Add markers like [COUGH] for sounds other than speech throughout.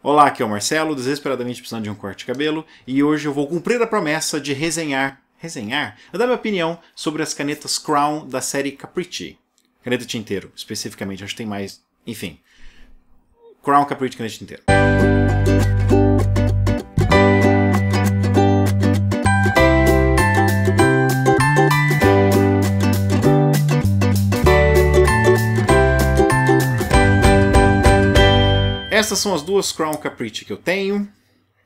Olá, aqui é o Marcelo, desesperadamente precisando de um corte de cabelo, e hoje eu vou cumprir a promessa de resenhar, resenhar, dar minha opinião sobre as canetas Crown da série Capricci. Caneta tinteiro, especificamente, acho que tem mais, enfim. Crown Capricci caneta tinteiro. Estas são as duas Crown Capricci que eu tenho.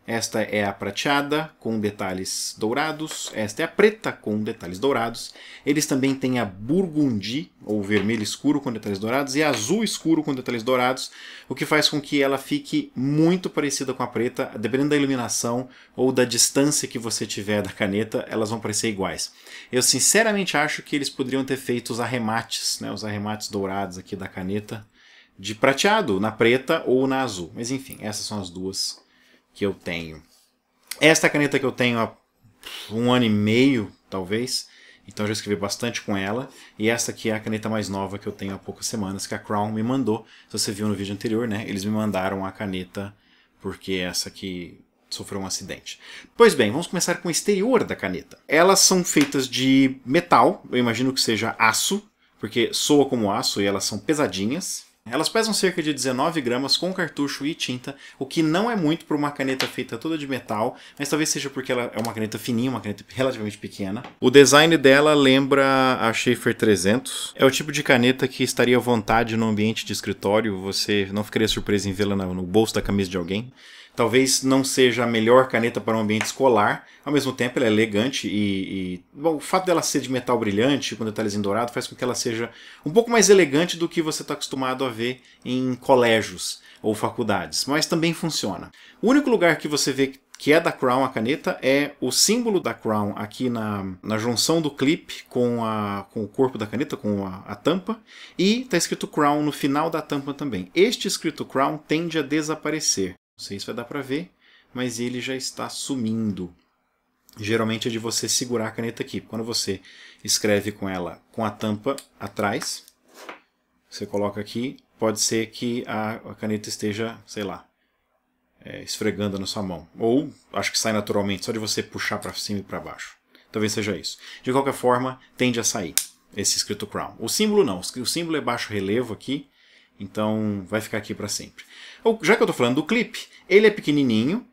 Esta é a prateada com detalhes dourados, esta é a preta com detalhes dourados. Eles também têm a burgundi, ou vermelho escuro com detalhes dourados, e azul escuro com detalhes dourados, o que faz com que ela fique muito parecida com a preta, dependendo da iluminação ou da distância que você tiver da caneta, elas vão parecer iguais. Eu sinceramente acho que eles poderiam ter feito os arremates, né, os arremates dourados aqui da caneta, de prateado, na preta ou na azul. Mas enfim, essas são as duas que eu tenho. Esta caneta que eu tenho há um ano e meio, talvez. Então já escrevi bastante com ela. E esta aqui é a caneta mais nova que eu tenho há poucas semanas, que a Crown me mandou. Se você viu no vídeo anterior, né? Eles me mandaram a caneta porque essa aqui sofreu um acidente. Pois bem, vamos começar com o exterior da caneta. Elas são feitas de metal, eu imagino que seja aço, porque soa como aço e elas são pesadinhas. Elas pesam cerca de 19 gramas com cartucho e tinta, o que não é muito para uma caneta feita toda de metal, mas talvez seja porque ela é uma caneta fininha, uma caneta relativamente pequena. O design dela lembra a Schaefer 300. É o tipo de caneta que estaria à vontade no ambiente de escritório, você não ficaria surpreso em vê-la no bolso da camisa de alguém. Talvez não seja a melhor caneta para um ambiente escolar, ao mesmo tempo ela é elegante e, e bom, o fato dela ser de metal brilhante, com detalhezinho dourado, faz com que ela seja um pouco mais elegante do que você está acostumado a ver em colégios ou faculdades, mas também funciona. O único lugar que você vê que é da Crown a caneta é o símbolo da Crown aqui na, na junção do clipe com, a, com o corpo da caneta, com a, a tampa, e está escrito Crown no final da tampa também. Este escrito Crown tende a desaparecer. Não sei se vai dar para ver, mas ele já está sumindo. Geralmente é de você segurar a caneta aqui. Quando você escreve com ela com a tampa atrás, você coloca aqui, pode ser que a, a caneta esteja, sei lá, é, esfregando na sua mão. Ou acho que sai naturalmente, só de você puxar para cima e para baixo. Talvez seja isso. De qualquer forma, tende a sair esse escrito Crown. O símbolo não, o símbolo é baixo relevo aqui, então vai ficar aqui para sempre. Já que eu estou falando do clipe, ele é pequenininho,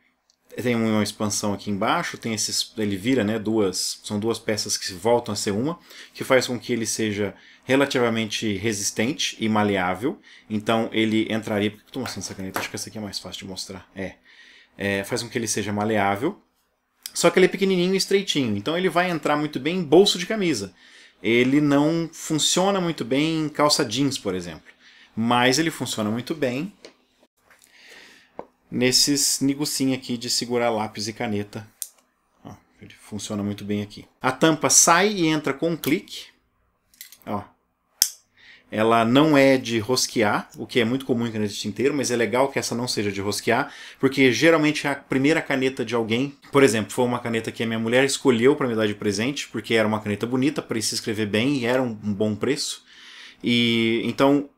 tem uma expansão aqui embaixo, tem esses, ele vira, né, duas, são duas peças que voltam a ser uma, que faz com que ele seja relativamente resistente e maleável. Então ele entraria, por que eu estou mostrando essa caneta? Acho que essa aqui é mais fácil de mostrar. É. é, faz com que ele seja maleável. Só que ele é pequenininho e estreitinho, então ele vai entrar muito bem em bolso de camisa. Ele não funciona muito bem em calça jeans, por exemplo. Mas ele funciona muito bem nesses negocinho aqui de segurar lápis e caneta. Ó, ele funciona muito bem aqui. A tampa sai e entra com um clique. Ó. Ela não é de rosquear, o que é muito comum em caneta de tinteiro, mas é legal que essa não seja de rosquear, porque geralmente a primeira caneta de alguém, por exemplo, foi uma caneta que a minha mulher escolheu para me dar de presente, porque era uma caneta bonita, para se escrever bem e era um, um bom preço. E então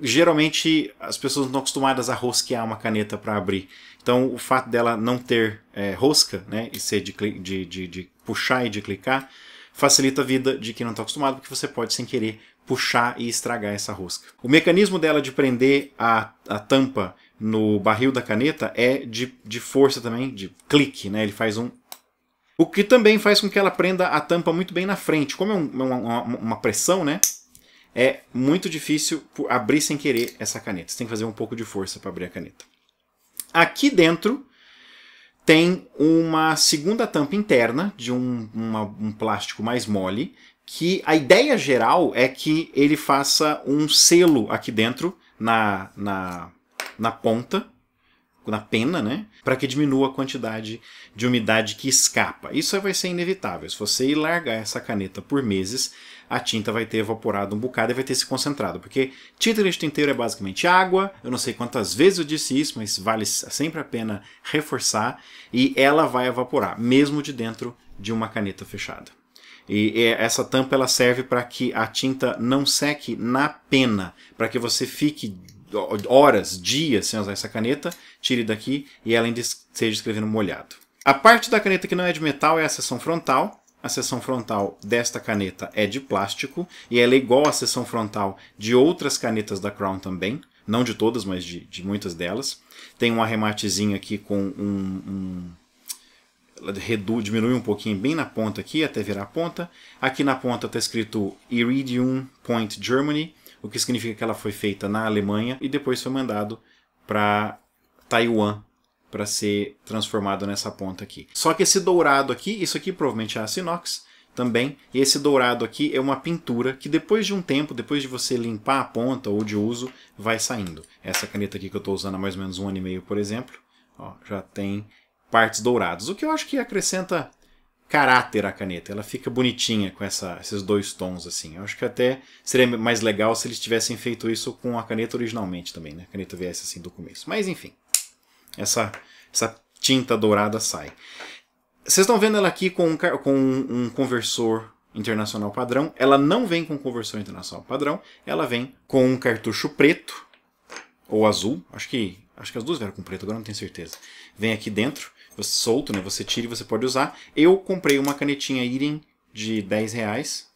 geralmente as pessoas não estão acostumadas a rosquear uma caneta para abrir. Então o fato dela não ter é, rosca, né, e ser de, de, de, de, puxar e de clicar, facilita a vida de quem não está acostumado, porque você pode sem querer puxar e estragar essa rosca. O mecanismo dela de prender a, a tampa no barril da caneta é de, de força também, de clique, né? Ele faz um o que também faz com que ela prenda a tampa muito bem na frente. Como é um, é uma, uma pressão, né? é muito difícil abrir sem querer essa caneta. Você tem que fazer um pouco de força para abrir a caneta. Aqui dentro tem uma segunda tampa interna de um, uma, um plástico mais mole, que a ideia geral é que ele faça um selo aqui dentro na, na, na ponta, na pena, né? Para que diminua a quantidade de umidade que escapa. Isso vai ser inevitável. Se você largar essa caneta por meses, a tinta vai ter evaporado um bocado e vai ter se concentrado. Porque tinta de tinteiro é basicamente água, eu não sei quantas vezes eu disse isso, mas vale sempre a pena reforçar, e ela vai evaporar, mesmo de dentro de uma caneta fechada. E essa tampa ela serve para que a tinta não seque na pena, para que você fique horas, dias sem usar essa caneta, tire daqui e ela ainda esteja escrevendo molhado. A parte da caneta que não é de metal é a seção frontal, a seção frontal desta caneta é de plástico e ela é igual à seção frontal de outras canetas da Crown também, não de todas, mas de, de muitas delas. Tem um arrematezinho aqui com um, um redu, diminui um pouquinho bem na ponta aqui, até virar a ponta. Aqui na ponta está escrito Iridium Point Germany, o que significa que ela foi feita na Alemanha e depois foi mandado para Taiwan para ser transformado nessa ponta aqui. Só que esse dourado aqui, isso aqui provavelmente é aço inox também, e esse dourado aqui é uma pintura que depois de um tempo, depois de você limpar a ponta ou de uso, vai saindo. Essa caneta aqui que eu estou usando há mais ou menos um ano e meio, por exemplo, ó, já tem partes douradas, o que eu acho que acrescenta caráter à caneta. Ela fica bonitinha com essa, esses dois tons assim. Eu acho que até seria mais legal se eles tivessem feito isso com a caneta originalmente também, né? A caneta viesse assim do começo. Mas enfim essa, essa tinta dourada sai. Vocês estão vendo ela aqui com um, com um conversor internacional padrão. Ela não vem com conversor internacional padrão, ela vem com um cartucho preto ou azul. Acho que acho que as duas vieram com preto, agora não tenho certeza. Vem aqui dentro, você solto, né? Você tira e você pode usar. Eu comprei uma canetinha Irem de 10 reais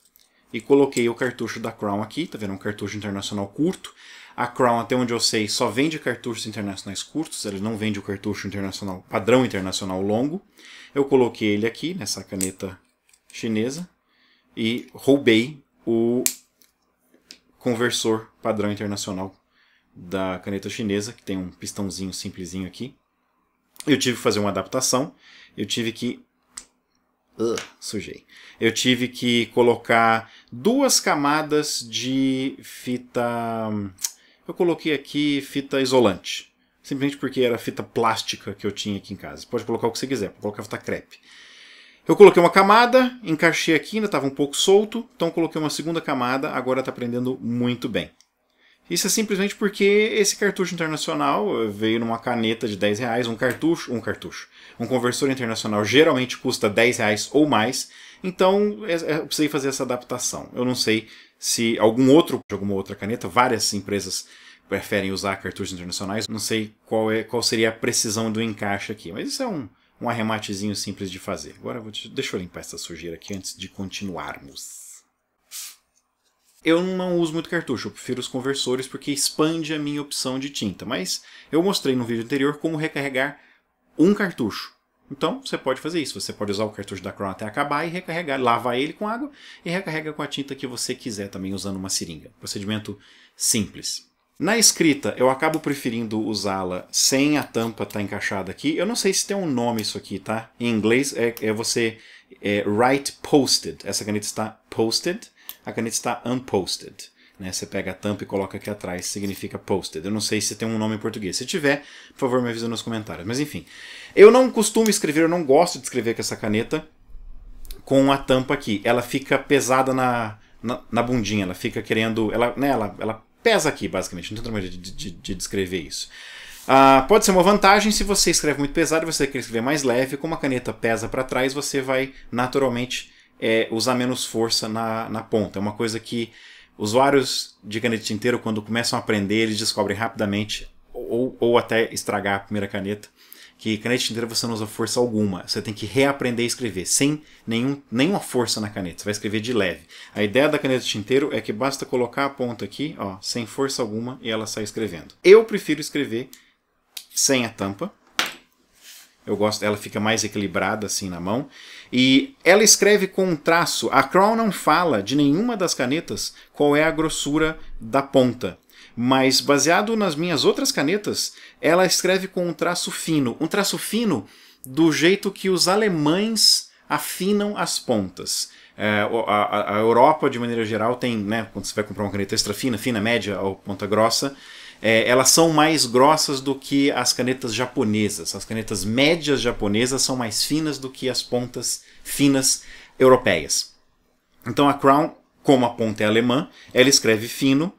e coloquei o cartucho da Crown aqui, tá vendo? Um cartucho internacional curto. A Crown, até onde eu sei, só vende cartuchos internacionais curtos, ela não vende o cartucho internacional padrão internacional longo. Eu coloquei ele aqui nessa caneta chinesa e roubei o conversor padrão internacional da caneta chinesa, que tem um pistãozinho simplesinho aqui. Eu tive que fazer uma adaptação, eu tive que Uh, sujei. Eu tive que colocar duas camadas de fita hum, eu coloquei aqui fita isolante. Simplesmente porque era fita plástica que eu tinha aqui em casa. Pode colocar o que você quiser, pode colocar fita crepe. Eu coloquei uma camada, encaixei aqui, ainda estava um pouco solto, então coloquei uma segunda camada, agora está prendendo muito bem. Isso é simplesmente porque esse cartucho internacional veio numa caneta de 10 reais, um cartucho, um cartucho. Um conversor internacional geralmente custa 10 reais ou mais, então é, é, eu precisei fazer essa adaptação. Eu não sei se algum outro, alguma outra caneta, várias empresas preferem usar cartuchos internacionais. Não sei qual, é, qual seria a precisão do encaixe aqui, mas isso é um, um arrematezinho simples de fazer. Agora vou te, deixa eu limpar essa sujeira aqui antes de continuarmos. Eu não uso muito cartucho, eu prefiro os conversores porque expande a minha opção de tinta, mas eu mostrei no vídeo anterior como recarregar um cartucho. Então você pode fazer isso. Você pode usar o cartucho da Crown até acabar e recarregar, lavar ele com água e recarrega com a tinta que você quiser também usando uma seringa. Procedimento simples. Na escrita, eu acabo preferindo usá-la sem a tampa estar tá encaixada aqui. Eu não sei se tem um nome isso aqui, tá? Em inglês é, é você é, write posted. Essa caneta está posted, a caneta está unposted. Né? Você pega a tampa e coloca aqui atrás, significa posted. Eu não sei se tem um nome em português. Se tiver, por favor, me avisa nos comentários. Mas enfim, eu não costumo escrever, eu não gosto de escrever com essa caneta com a tampa aqui. Ela fica pesada na, na, na bundinha, ela fica querendo... Ela, né, ela, ela pesa aqui, basicamente. Não tem outra maneira de, de, de descrever isso. Ah, pode ser uma vantagem se você escreve muito pesado, você quer escrever mais leve. Como a caneta pesa para trás, você vai naturalmente é, usar menos força na, na ponta. É uma coisa que Usuários de caneta tinteiro, quando começam a aprender, eles descobrem rapidamente, ou, ou até estragar a primeira caneta, que caneta tinteira você não usa força alguma. Você tem que reaprender a escrever, sem nenhum, nenhuma força na caneta. Você vai escrever de leve. A ideia da caneta tinteiro é que basta colocar a ponta aqui, ó, sem força alguma, e ela sai escrevendo. Eu prefiro escrever sem a tampa, eu gosto, ela fica mais equilibrada assim na mão. E ela escreve com um traço. A Crown não fala de nenhuma das canetas qual é a grossura da ponta. Mas baseado nas minhas outras canetas, ela escreve com um traço fino. Um traço fino do jeito que os alemães afinam as pontas. É, a, a, Europa, de maneira geral, tem, né, quando você vai comprar uma caneta extra fina, fina, média ou ponta grossa, é, elas são mais grossas do que as canetas japonesas. As canetas médias japonesas são mais finas do que as pontas finas europeias. Então a Crown, como a ponta é alemã, ela escreve fino, uh,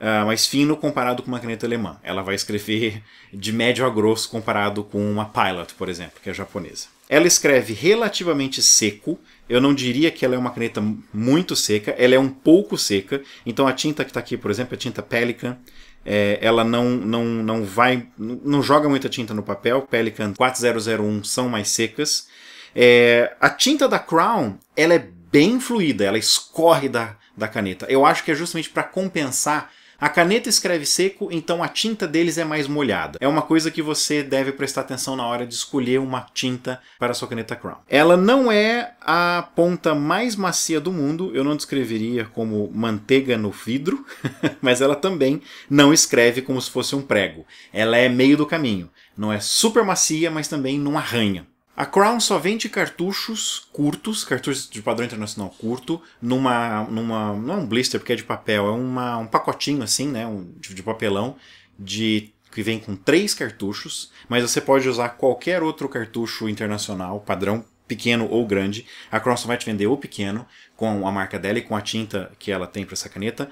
ah, mas fino comparado com uma caneta alemã. Ela vai escrever de médio a grosso comparado com uma Pilot, por exemplo, que é japonesa. Ela escreve relativamente seco, eu não diria que ela é uma caneta muito seca, ela é um pouco seca, então a tinta que está aqui, por exemplo, é tinta Pelican, é, ela não, não, não vai. não joga muita tinta no papel. Pelican 4001 são mais secas. É, a tinta da Crown ela é bem fluida, ela escorre da, da caneta. Eu acho que é justamente para compensar a caneta escreve seco, então a tinta deles é mais molhada. É uma coisa que você deve prestar atenção na hora de escolher uma tinta para a sua caneta Crown. Ela não é a ponta mais macia do mundo, eu não descreveria como manteiga no vidro, [LAUGHS] mas ela também não escreve como se fosse um prego. Ela é meio do caminho. Não é super macia, mas também não arranha. A Crown só vende cartuchos curtos, cartuchos de padrão internacional curto, numa, numa não é um blister porque é de papel, é uma, um pacotinho assim, né, um, de, de papelão de que vem com três cartuchos, mas você pode usar qualquer outro cartucho internacional padrão pequeno ou grande. A Crown só vai te vender o pequeno, com a marca dela e com a tinta que ela tem para essa caneta,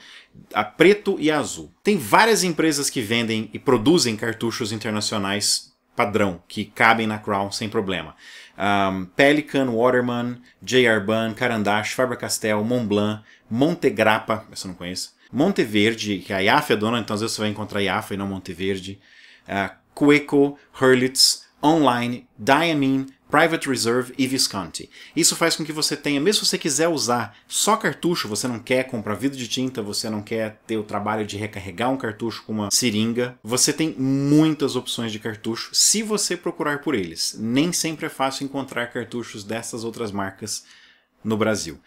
a preto e a azul. Tem várias empresas que vendem e produzem cartuchos internacionais padrão, que cabem na Crown sem problema. Um, Pelican, Waterman, J.R. Ban, Carandache, Faber-Castell, Montblanc, Montegrappa, essa eu não conheço, Monteverde, que a IAF é dona, então às vezes você vai encontrar IAF e não Monteverde, uh, ah, Cueco, Hurlitz, Online, Diamine, Private Reserve e Visconti. Isso faz com que você tenha, mesmo se você quiser usar só cartucho, você não quer comprar vidro de tinta, você não quer ter o trabalho de recarregar um cartucho com uma seringa, você tem muitas opções de cartucho se você procurar por eles. Nem sempre é fácil encontrar cartuchos dessas outras marcas no Brasil.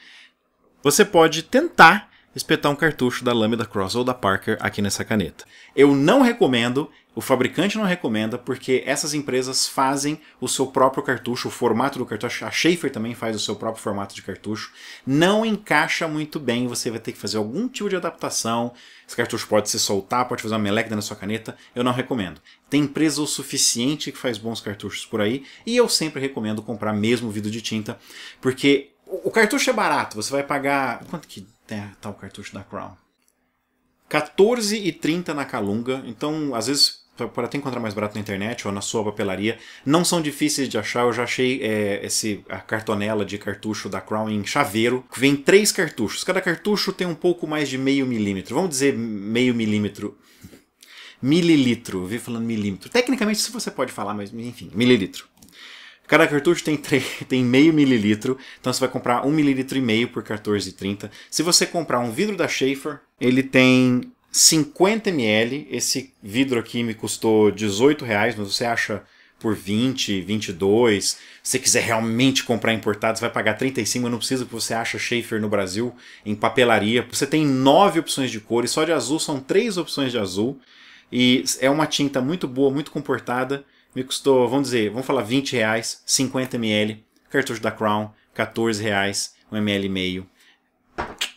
Você pode tentar espetar um cartucho da Lambda Cross ou da Parker aqui nessa caneta. Eu não recomendo, o fabricante não recomenda porque essas empresas fazem o seu próprio cartucho, o formato do cartucho, a Schaefer também faz o seu próprio formato de cartucho, não encaixa muito bem, você vai ter que fazer algum tipo de adaptação, esse cartucho pode se soltar, pode fazer uma meleca na sua caneta, eu não recomendo. Tem empresa o suficiente que faz bons cartuchos por aí, e eu sempre recomendo comprar mesmo vidro de tinta, porque o cartucho é barato, você vai pagar... quanto que tá o cartucho da Crown? 14,30 na Calunga, então às vezes para até encontrar mais barato na internet ou na sua papelaria. Não são difíceis de achar, eu já achei é, esse, a cartonela de cartucho da Crown em chaveiro. Vem três cartuchos, cada cartucho tem um pouco mais de meio milímetro, vamos dizer meio milímetro. Mililitro, eu vi falando milímetro. Tecnicamente se você pode falar, mas enfim, mililitro. Cada cartucho tem, [LAUGHS] tem meio mililitro, então você vai comprar um mililitro e meio por 14,30. Se você comprar um vidro da Schaefer, ele tem 50 ml. Esse vidro aqui me custou 18 reais, mas você acha por 20, 22. Se você quiser realmente comprar importado, você vai pagar 35, mas não precisa que você acha Schaefer no Brasil em papelaria. Você tem nove opções de cores, só de azul são três opções de azul. E é uma tinta muito boa, muito comportada. Me custou, vamos dizer, vamos falar 20 reais, 50 ml. Cartucho da Crown, 14 reais, um ml e meio.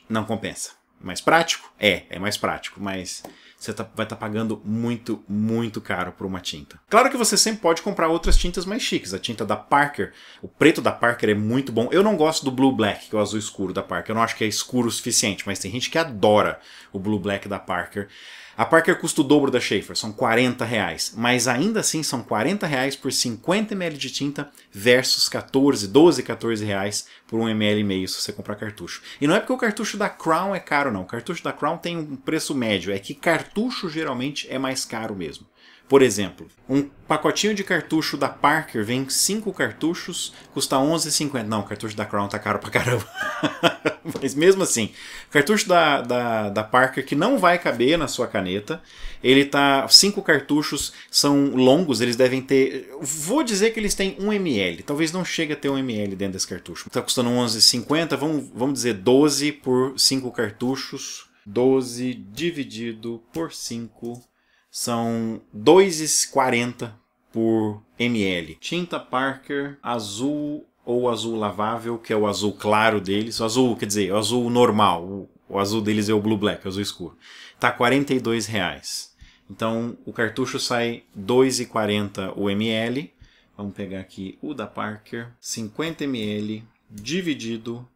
Não compensa mais prático? É, é mais prático, mas você tá, vai estar tá pagando muito, muito caro por uma tinta. Claro que você sempre pode comprar outras tintas mais chiques. A tinta da Parker, o preto da Parker é muito bom. Eu não gosto do Blue Black, que é o azul escuro da Parker. Eu não acho que é escuro o suficiente, mas tem gente que adora o Blue Black da Parker. A Parker custa o dobro da Schaefer, são 40 reais, mas ainda assim são 40 reais por 50 ml de tinta versus 14, 12, 14 reais por 1 ml e meio se você comprar cartucho. E não é porque o cartucho da Crown é caro não, o cartucho da Crown tem um preço médio, é que cartucho geralmente é mais caro mesmo. Por exemplo, um pacotinho de cartucho da Parker vem 5 cartuchos, custa 11,50. Não, o cartucho da Crown tá caro pra caramba. [LAUGHS] Mas mesmo assim, o cartucho da, da, da, Parker que não vai caber na sua caneta, ele tá. 5 cartuchos são longos, eles devem ter. Vou dizer que eles têm 1 ml, talvez não chegue a ter 1 ml dentro desse cartucho. Tá custando 11,50, vamos, vamos dizer 12 por 5 cartuchos. 12 dividido por 5 são 2,40 por ml. Tinta Parker azul ou azul lavável, que é o azul claro deles. O azul, quer dizer, o azul normal. O, o azul deles é o blue black, o azul escuro. Tá R$ reais. Então o cartucho sai 2,40 o ml. Vamos pegar aqui o da Parker, 50 ml dividido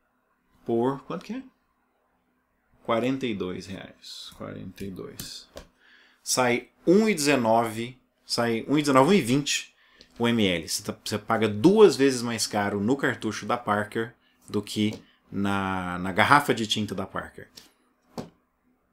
por quanto que é? 42 reais. 42 sai 1,19, sai 1,19, 1,20 o ml. Você, tá, você, paga duas vezes mais caro no cartucho da Parker do que na, na garrafa de tinta da Parker.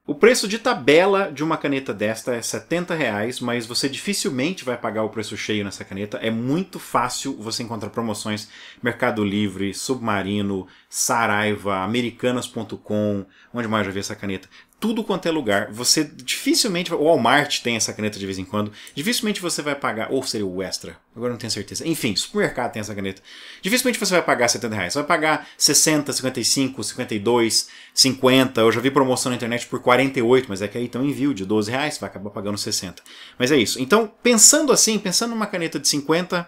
O preço de tabela de uma caneta desta é 70 reais, mas você dificilmente vai pagar o preço cheio nessa caneta. É muito fácil você encontrar promoções Mercado Livre, Submarino, Saraiva, Americanas.com, onde mais já vi essa caneta tudo quanto é lugar. Você dificilmente. O Walmart tem essa caneta de vez em quando. Dificilmente você vai pagar. Ou seria o Extra. Agora não tenho certeza. Enfim, supermercado tem essa caneta. Dificilmente você vai pagar 70 reais. Você vai pagar 60, 55, 52, 50. Eu já vi promoção na internet por 48, mas é que aí tem um envio de 12 reais. Você vai acabar pagando 60. Mas é isso. Então, pensando assim, pensando numa caneta de 50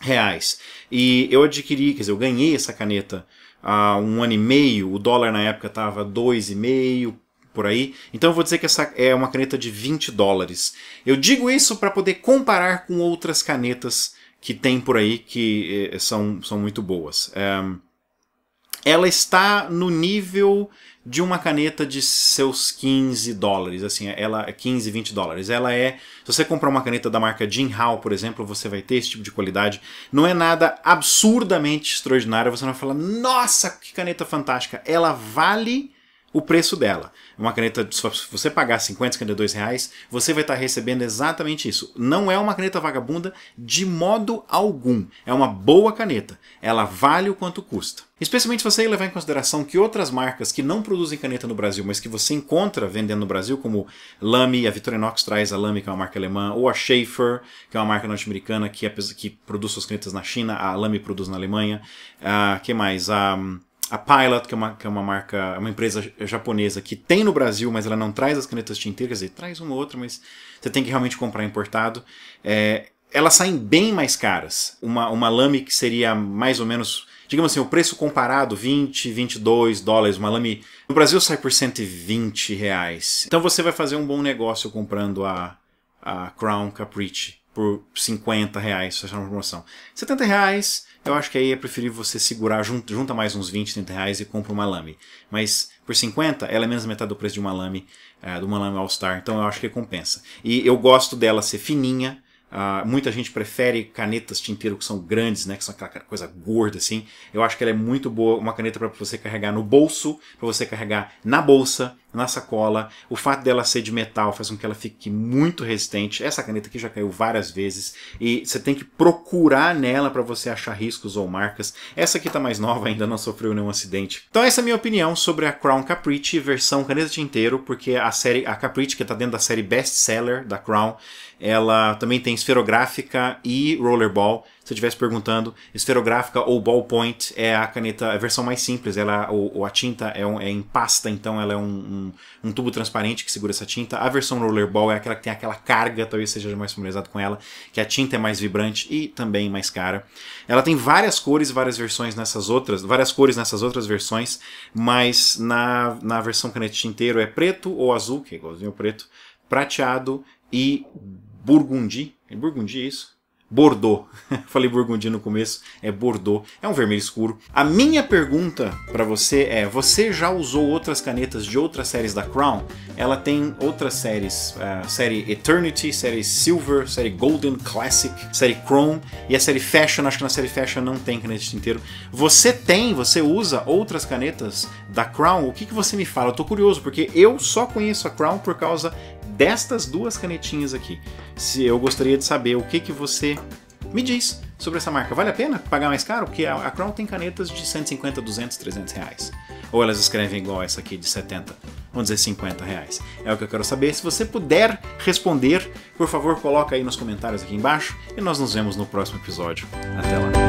reais. E eu adquiri, quer dizer, eu ganhei essa caneta há um ano e meio. O dólar na época estava 2,5 por aí. Então eu vou dizer que essa é uma caneta de 20 dólares. Eu digo isso para poder comparar com outras canetas que tem por aí que eh, são, são muito boas. Ehm, ela está no nível de uma caneta de seus 15 dólares, assim, ela é 15, 20 dólares. Ela é, se você comprar uma caneta da marca Jinhao, por exemplo, você vai ter esse tipo de qualidade. Não é nada absurdamente extraordinário, você não vai falar, nossa, que caneta fantástica. Ela vale o preço dela. É uma caneta, se você pagar 50, 52 reais, você vai estar recebendo exatamente isso. Não é uma caneta vagabunda de modo algum. É uma boa caneta. Ela vale o quanto custa. Especialmente se você levar em consideração que outras marcas que não produzem caneta no Brasil, mas que você encontra vendendo no Brasil, como Lamy, a Victorinox traz a Lamy, que é uma marca alemã, ou a Schaefer, que é uma marca norte-americana que, é, que produz suas canetas na China, a Lamy produz na Alemanha. O ah, que mais? A... Ah, hum, a Pilot, que é uma, que é uma marca, é uma empresa japonesa que tem no Brasil, mas ela não traz as canetas tinteiras, quer dizer, traz uma ou outra, mas você tem que realmente comprar importado. É, elas saem bem mais caras. Uma, uma lame que seria mais ou menos, digamos assim, o preço comparado, 20, 22 dólares. Uma lame no Brasil sai por 120 reais. Então você vai fazer um bom negócio comprando a, a Crown Capricci por 50 reais, se achar uma promoção. 70 reais, eu acho que aí é preferível você segurar, junta mais uns 20, 30 reais e compra uma lame. Mas por 50, ela é menos metade do preço de uma lame, uh, de uma lame All Star, então eu acho que compensa. E eu gosto dela ser fininha, Uh, muita gente prefere canetas tinteiro que são grandes, né, que são aquela coisa gorda assim. Eu acho que ela é muito boa, uma caneta para você carregar no bolso, para você carregar na bolsa, na sacola. O fato dela ser de metal faz com que ela fique muito resistente. Essa caneta aqui já caiu várias vezes e você tem que procurar nela para você achar riscos ou marcas. Essa aqui tá mais nova, [LAUGHS] ainda não sofreu nenhum acidente. Então essa é a minha opinião sobre a Crown Capricci versão caneta tinteiro, porque a série a Capricci que tá dentro da série best seller da Crown, ela também tem esferográfica e rollerball você estivesse perguntando, esferográfica ou ballpoint é a caneta, a versão mais simples, ela, ou, ou a tinta é, um, é, em pasta, então ela é um, um, um, tubo transparente que segura essa tinta. A versão rollerball é aquela que tem aquela carga, talvez seja mais familiarizado com ela, que a tinta é mais vibrante e também mais cara. Ela tem várias cores, várias versões nessas outras, várias cores nessas outras versões, mas na, na versão caneta tinteiro é preto ou azul, que é igualzinho ao preto, prateado e burgundi. É burgundi isso? Bordeaux. [LAUGHS] Falei Burgundy no começo, é Bordeaux, é um vermelho escuro. A minha pergunta para você é: você já usou outras canetas de outras séries da Crown? Ela tem outras séries, é, série Eternity, série Silver, série Golden Classic, série Chrome e a série Fashion. Acho que na série Fashion não tem caneta de tinteiro. Você tem, você usa outras canetas da Crown? O que, que você me fala? Eu tô curioso porque eu só conheço a Crown por causa destas duas canetinhas aqui. Se eu gostaria de saber o que, que você me diz sobre essa marca. Vale a pena pagar mais caro? Porque a Crown tem canetas de 150, 200, 300 reais. Ou elas escrevem igual essa aqui de 70, vamos dizer 50 reais. É o que eu quero saber. Se você puder responder, por favor, coloca aí nos comentários aqui embaixo. E nós nos vemos no próximo episódio. Até lá.